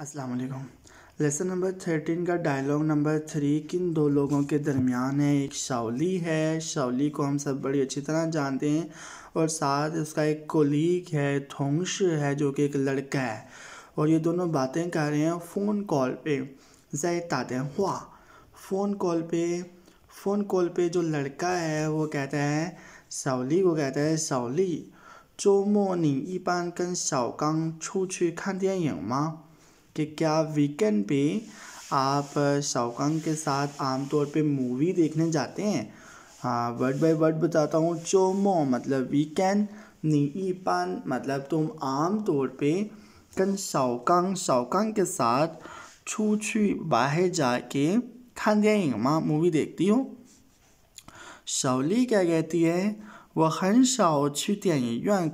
अस्सलाम lesson number thirteen का dialogue number three किन दो लोगों के दरमियान है एक शावली है शावली को हम सब बड़ी अच्छी तरह जानते हैं और साथ उसका एक कोलीग है थोंगश है जो कि एक लड़का है और ये दोनों बातें कर रहे हैं फ़ोन कॉल पे जैताते हैं हुआ फ़ोन कॉल पे फ़ोन कॉल पे जो लड़का है वो कहता है शावली को कहता है शावली माँ कि क्या वीकेंड पे आप शौकंग के साथ आमतौर पे मूवी देखने जाते हैं हाँ वर्ड बाय वर्ड बताता हूँ चोमो मतलब वीकेंड नी पान मतलब तुम आम तौर पे कन शौकंग शौकंग के साथ छू छू बाहर जाके खानदेंग माँ मूवी देखती हो शौली क्या कहती है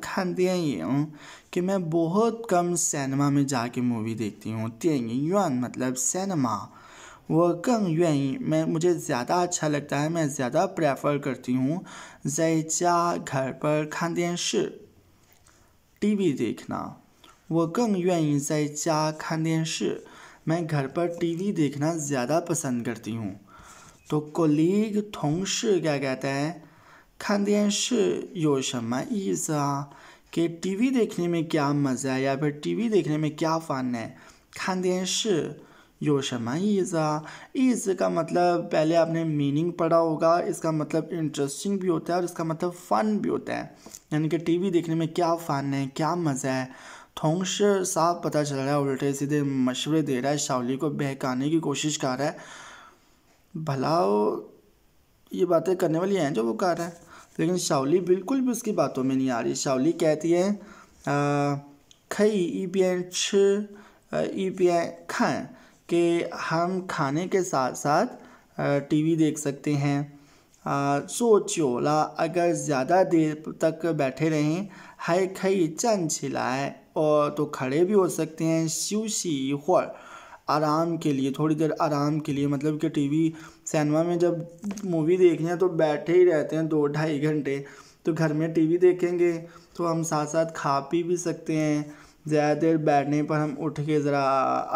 खान दिया कि मैं बहुत कम सिनेमा में जाके मूवी देखती हूँ तेंग युन मतलब सिनेमा वह कंग युआन मैं मुझे ज़्यादा अच्छा लगता है मैं ज़्यादा प्रेफर करती हूँ जैचा घर पर खानदेन टी वी देखना वह कंग युआन जैचा खानदेन मैं घर पर टी वी देखना ज़्यादा पसंद करती हूँ तो कोलीग थोंग क्या कहता है ईसा कि टीवी देखने में क्या मज़ा है या फिर टीवी देखने में क्या फ़न है खान देंशि शमा ईज़ा ईज़ का मतलब पहले आपने मीनिंग पढ़ा होगा इसका मतलब इंटरेस्टिंग भी होता है और इसका मतलब फ़न भी होता है यानी कि टीवी देखने में क्या फ़न है क्या मज़ा है थोंगश साफ पता चल रहा है उल्टे सीधे मशवरे दे रहा है शावली को बहकाने की कोशिश कर रहा है भला ये बातें करने वाली हैं जो वो कर रहा है तो लेकिन शावली बिल्कुल भी उसकी बातों में नहीं आ रही शावली कहती है खई ई पी एन छ ई पी एन खाएँ कि हम खाने के साथ साथ टीवी देख सकते हैं सो चोला अगर ज़्यादा देर तक बैठे रहें है खई चंद छिलाए और तो खड़े भी हो सकते हैं शिव शी हुआ आराम के लिए थोड़ी देर आराम के लिए मतलब कि टीवी सिनेमा में जब मूवी देखनी है तो बैठे ही रहते हैं दो ढाई घंटे तो घर में टीवी देखेंगे तो हम साथ साथ खा पी भी सकते हैं ज़्यादा देर बैठने पर हम उठ के ज़रा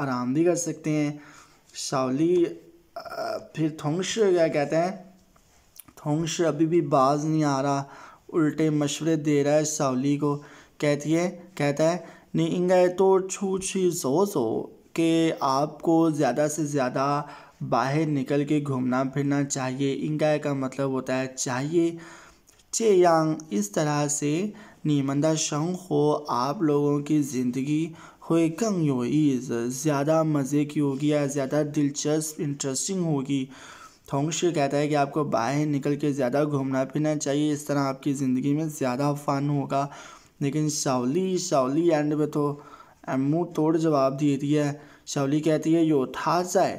आराम भी कर सकते हैं शावली फिर थोंगश क्या कहते हैं थोंगश अभी भी बाज नहीं आ रहा उल्टे मशवरे दे रहा है शावली को कहती है कहता है नहीं इंगा तो छू छी सो सो कि आपको ज़्यादा से ज़्यादा बाहर निकल के घूमना फिरना चाहिए इंगाय का मतलब होता है चाहिए चे यांग इस तरह से नीमंदा शंग हो आप लोगों की ज़िंदगी हुए कंग योईज ज़्यादा मज़े की होगी या ज़्यादा दिलचस्प इंटरेस्टिंग होगी थोंगशी कहता है कि आपको बाहर निकल के ज़्यादा घूमना फिरना चाहिए इस तरह आपकी ज़िंदगी में ज़्यादा फ़न होगा लेकिन शावली शावली एंड में तो मुँह तोड़ जवाब दे दिया है शवली कहती है यो था जाए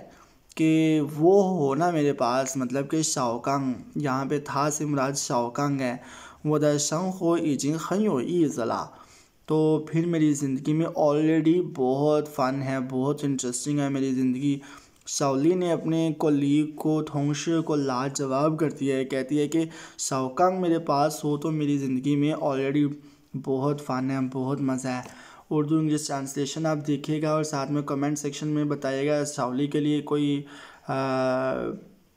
कि वो हो ना मेरे पास मतलब कि शाओकांग यहाँ पे था से मुराद शाओकांग है वो द शंग हो इजिंग खई हो ई ज़ला तो फिर मेरी ज़िंदगी में ऑलरेडी बहुत फ़न है बहुत इंटरेस्टिंग है मेरी ज़िंदगी शाओली ने अपने कोलीग को थोंगश को लाजवाब कर दिया है कहती है कि शाओकांग मेरे पास हो तो मेरी ज़िंदगी में ऑलरेडी बहुत फ़न है बहुत मज़ा है उर्दू इंग्लिश ट्रांसलेशन आप देखिएगा और साथ में कमेंट सेक्शन में बताइएगा सावली के लिए कोई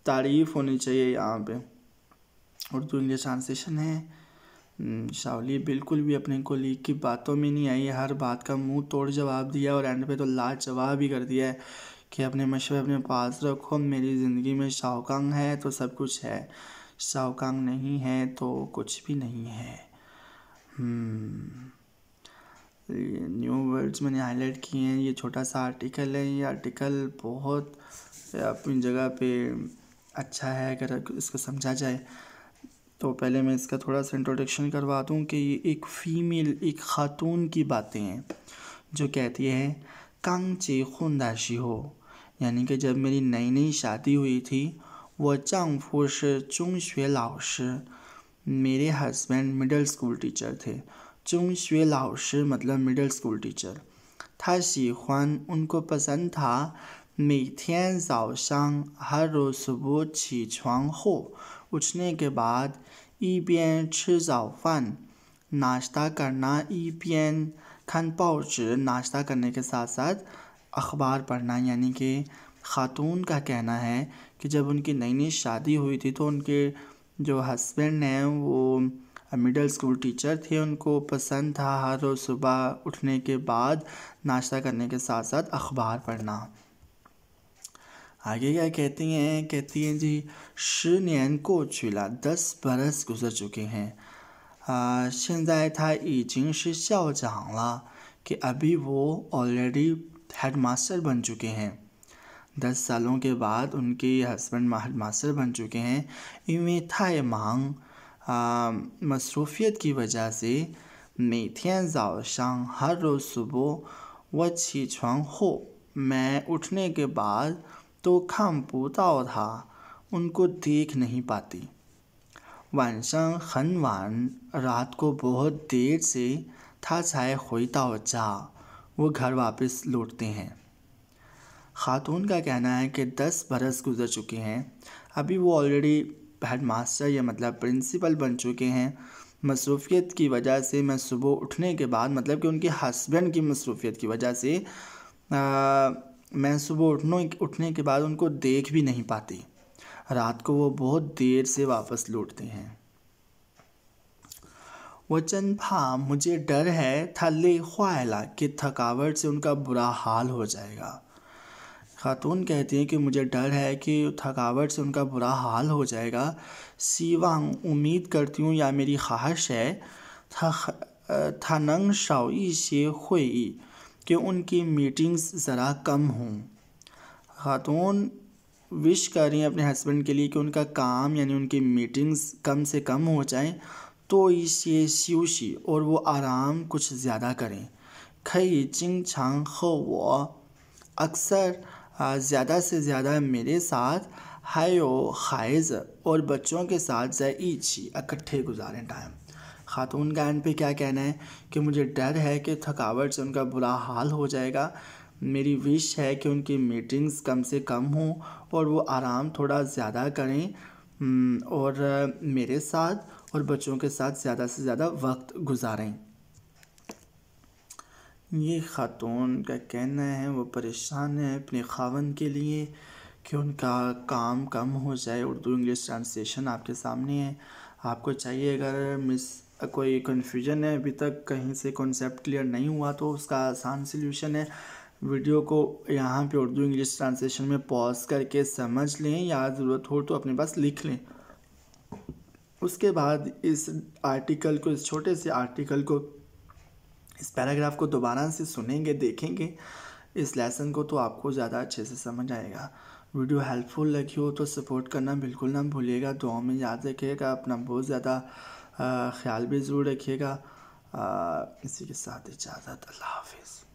तारीफ़ होनी चाहिए यहाँ पे उर्दू इंग्लिश ट्रांसलेशन है सावली हम्म, बिल्कुल भी अपने को लीग की बातों में नहीं आई हर बात का मुंह तोड़ जवाब दिया और एंड पे तो लाज जवाब ही कर दिया है कि अपने मशवरे अपने पास रखो मेरी ज़िंदगी में शाहकांग है तो सब कुछ है शाहकांग नहीं है तो कुछ भी नहीं है हम्म। न्यू वर्ड्स मैंने हाईलाइट किए हैं ये छोटा सा आर्टिकल है ये आर्टिकल बहुत अपनी जगह पे अच्छा है अगर इसको समझा जाए तो पहले मैं इसका थोड़ा सा इंट्रोडक्शन करवा दूँ कि ये एक फ़ीमेल एक खातून की बातें हैं जो कहती है कंग चे खुनदाशी हो यानी कि जब मेरी नई नई शादी हुई थी वह चांग फूश चुंग शे लाओश मेरे हस्बैंड मिडिल स्कूल टीचर थे 中学老师 मतलब मिडिल स्कूल टीचर 他喜欢 उनको पसंद था 每天早上 हर रोज़ सुबह 起床后 उठने के बाद 一边吃早饭 नाश्ता करना 一边 खान पाउच नाश्ता करने के साथ साथ अखबार पढ़ना यानी कि ख़ातून का कहना है कि जब उनकी नई नई शादी हुई थी तो उनके जो हस्बैंड हैं वो मिडिल स्कूल टीचर थे उनको पसंद था हर रोज़ सुबह उठने के बाद नाश्ता करने के साथ साथ अखबार पढ़ना आगे क्या कहती हैं कहती हैं जी शिन को चुला दस बरस गुजर चुके हैं शिंजाए था ईचिंग शिशा शिष्या जहाँला कि अभी वो ऑलरेडी हेड मास्टर बन चुके हैं दस सालों के बाद उनके हस्बैंड हेड मास्टर बन चुके हैं इमे था मांग हाँ, मसरूफ़ियत की वजह से मेथियन जाओशांग हर रोज़ सुबह व छी छुआ हो मैं उठने के बाद तो खाम पोताओ था उनको देख नहीं पाती वनशंग खनवान रात को बहुत देर से था छाए खोईताओ जा वो घर वापस लौटते हैं खातून का कहना है कि दस बरस गुजर चुके हैं अभी वो ऑलरेडी हेड मास्टर या मतलब प्रिंसिपल बन चुके हैं मसरूफियत की वजह से मैं सुबह उठने के बाद मतलब कि उनके हस्बैंड की मसरूफियत की वजह से आ, मैं सुबह उठने उठने के बाद उनको देख भी नहीं पाती रात को वो बहुत देर से वापस लौटते हैं वचन भा मुझे डर है थल्ले ख्वाला कि थकावट से उनका बुरा हाल हो जाएगा खातून कहती हैं कि मुझे डर है कि थकावट से उनका बुरा हाल हो जाएगा सीवांग उम्मीद करती हूँ या मेरी ख्वाहिश है था थानंग शाओई से हुई कि उनकी मीटिंग्स ज़रा कम हों खातून विश कर रही हैं अपने हस्बैंड के लिए कि उनका काम यानी उनकी मीटिंग्स कम से कम हो जाएं तो इसे शीशी और वो आराम कुछ ज़्यादा करें खई चिंग छांग हो वो अक्सर हाँ, ज़्यादा से ज़्यादा मेरे साथ हायो खाइज और बच्चों के साथ छी इकट्ठे गुजारें टाइम ख़ातून का एंड पे क्या कहना है कि मुझे डर है कि थकावट से उनका बुरा हाल हो जाएगा मेरी विश है कि उनकी मीटिंग्स कम से कम हों और वो आराम थोड़ा ज़्यादा करें हम्म, और मेरे साथ और बच्चों के साथ ज़्यादा से ज़्यादा वक्त गुजारें ये ख़ातून का कहना है वो परेशान है अपने खावन के लिए कि उनका काम कम हो जाए उर्दू इंग्लिश ट्रांसलेशन आपके सामने है आपको चाहिए अगर मिस कोई कन्फ्यूजन है अभी तक कहीं से कॉन्सेप्ट क्लियर नहीं हुआ तो उसका आसान सोल्यूशन है वीडियो को यहाँ पे उर्दू इंग्लिश ट्रांसलेशन में पॉज करके समझ लें या ज़रूरत हो तो अपने पास लिख लें उसके बाद इस आर्टिकल को इस छोटे से आर्टिकल को इस पैराग्राफ को दोबारा से सुनेंगे देखेंगे इस लेसन को तो आपको ज़्यादा अच्छे से समझ आएगा वीडियो हेल्पफुल लगी हो तो सपोर्ट करना बिल्कुल ना भूलिएगा दुआ में याद रखिएगा अपना बहुत ज़्यादा ख्याल भी ज़रूर रखिएगा इसी के साथ इजाज़त अल्लाह हाफिज़